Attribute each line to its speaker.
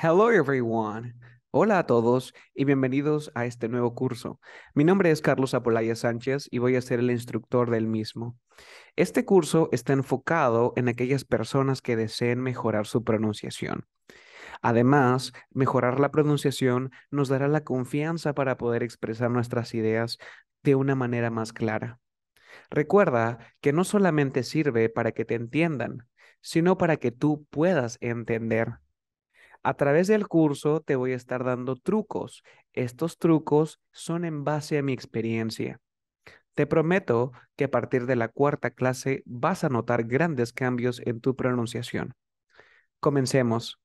Speaker 1: Hello everyone. Hola a todos y bienvenidos a este nuevo curso. Mi nombre es Carlos Apolaya Sánchez y voy a ser el instructor del mismo. Este curso está enfocado en aquellas personas que deseen mejorar su pronunciación. Además, mejorar la pronunciación nos dará la confianza para poder expresar nuestras ideas de una manera más clara. Recuerda que no solamente sirve para que te entiendan, sino para que tú puedas entender. A través del curso te voy a estar dando trucos. Estos trucos son en base a mi experiencia. Te prometo que a partir de la cuarta clase vas a notar grandes cambios en tu pronunciación. Comencemos.